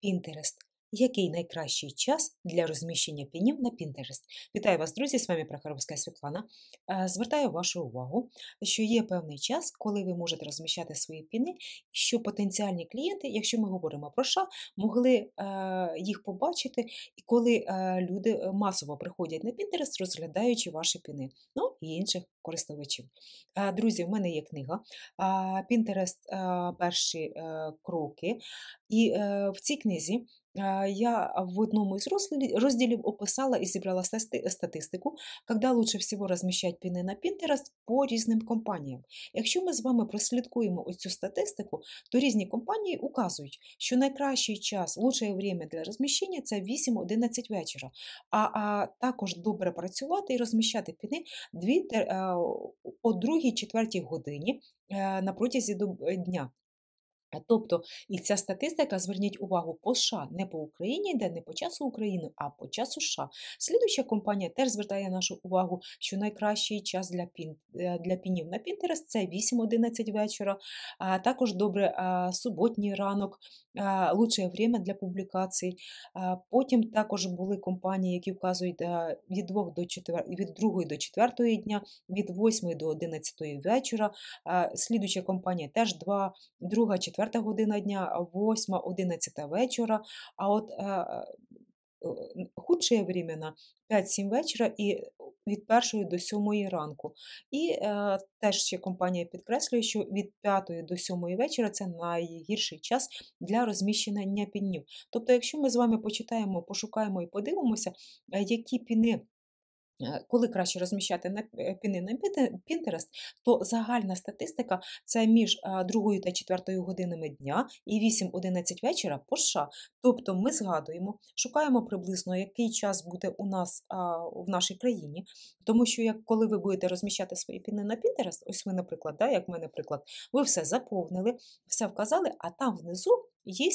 Пінтерест Який найкращий час для розміщення пінів на Пінтерест? Вітаю вас, друзі! З вами Прохоровська Світлана. Е, звертаю вашу увагу, що є певний час, коли ви можете розміщати свої піни, що потенціальні клієнти, якщо ми говоримо про ша, могли е, їх побачити, і коли е, люди масово приходять на Pinterest, розглядаючи ваші піни, ну і інших користувачів. Друзі, в мене є книга Пінтерест перші е, кроки. І е, в цій книзі. Я в одному із розділів описала і зібрала статистику, коли лучше всього розміщати піни на Пінтерест по різним компаніям. Якщо ми з вами прослідкуємо цю статистику, то різні компанії указують, що найкращий час, лучшее время для розміщення це 8-11 вечора, а а також добре працювати і розміщати піни е, о 2-4 годині е, на протязі е, дня. Тобто і ця статистика, зверніть увагу по США, не по Україні, де не по часу України, а по часу США. Слідуюча компанія теж звертає нашу увагу, що найкращий час для Е, для пінів на Pinterest, це 8-11 вечора, а також добре суботній ранок, лучше время для публікацій. Потім також були компанії, які вказують е, від 2 до 4, від 2 до 4 дня, від 8 до 11 вечора. слідуча компанія теж 2, 2, 4 година дня, 8, 11 вечора. А от е, худшие времена 5-7 вечора. и від першої до сьомої ранку. І е, теж ще компанія підкреслює, що від п'ятої до сьомої вечора це найгірший час для розміщення пінів. Тобто, якщо ми з вами почитаємо, пошукаємо і подивимося, е, які піни. Е, коли краще розміщати на е, піни на пінтерест, то загальна статистика це між 2 е, та 4 годинами дня і 8-11 вечора по США. Тобто ми згадуємо, шукаємо приблизно, який час буде у нас в нашій країні, тому що як коли ви будете розміщати свої піни на пінтерест, ось ви, наприклад, да, як в мене приклад, ви все заповнили, все вказали, а там внизу є,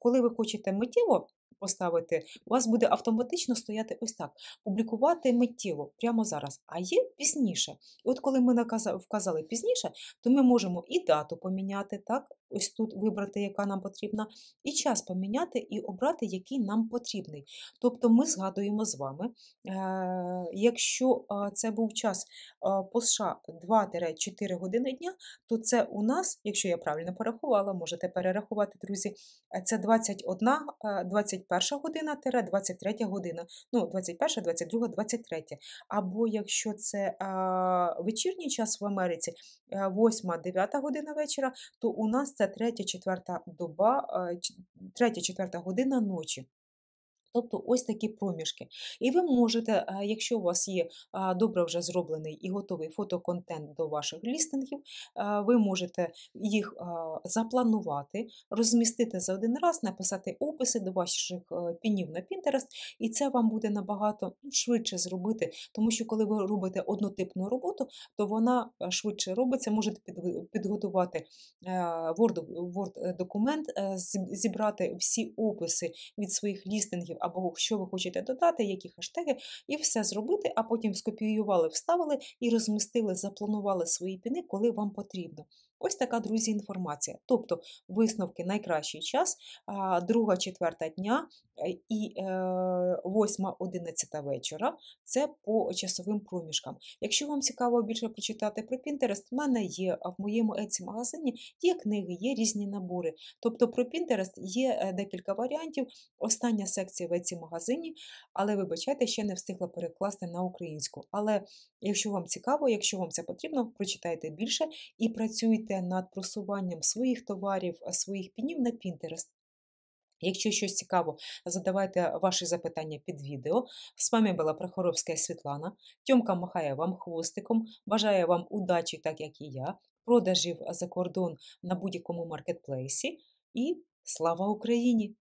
коли ви хочете миттєво поставити, у вас буде автоматично стояти ось так. Публікувати миттєво прямо зараз, а є пізніше. І от коли ми вказали пізніше, то ми можемо і дату поміняти, так, ось тут вибрати, яка нам потрібна, і час поміняти і обрати, який нам потрібний. Тобто ми згадуємо з вами, е, якщо е, це був час е, по США 2-4 години дня, то це у нас, якщо я правильно порахувала, можете перерахувати, друзі, це 21, 21 година, 23 година, ну, 21, 22, 23. Або якщо це вечірній час в Америці, 8-9 година вечора, то у нас це Третя, четверта доба, 3-4 е, година ночі тобто ось такі проміжки. І ви можете, е, якщо у вас є добре вже зроблений і готовий фотоконтент до ваших лістингів, е, ви можете їх е, запланувати, розмістити за один раз, написати описи до ваших пінів на Pinterest, і це вам буде набагато швидше зробити, тому що коли ви робите однотипну роботу, то вона швидше робиться, можете підготувати Word-документ, Word зібрати всі описи від своїх лістингів або що ви хочете додати, які хештеги, і все зробити, а потім скопіювали, вставили і розмістили, запланували свої піни, коли вам потрібно. Ось така, друзі, інформація. Тобто висновки найкращий час, друга-четверта дня е, і 8, е, 11 вечора це по часовим проміжкам. Якщо вам цікаво більше прочитати про Пінтерест, в мене є в моєму Etsy магазині є книги, є різні набори. Тобто про Пінтерест є е, декілька варіантів. Остання секція продавеці в магазині, але, вибачайте, ще не встигла перекласти на українську. Але якщо вам цікаво, якщо вам це потрібно, прочитайте більше і працюйте над просуванням своїх товарів, е, своїх пінів на Пінтерест. Якщо щось цікаво, задавайте ваші запитання під відео. З вами була Прохоровська Світлана. Тьомка махає вам хвостиком, бажає вам удачі, так як і я, продажів за кордон на будь-якому маркетплейсі. І слава Україні!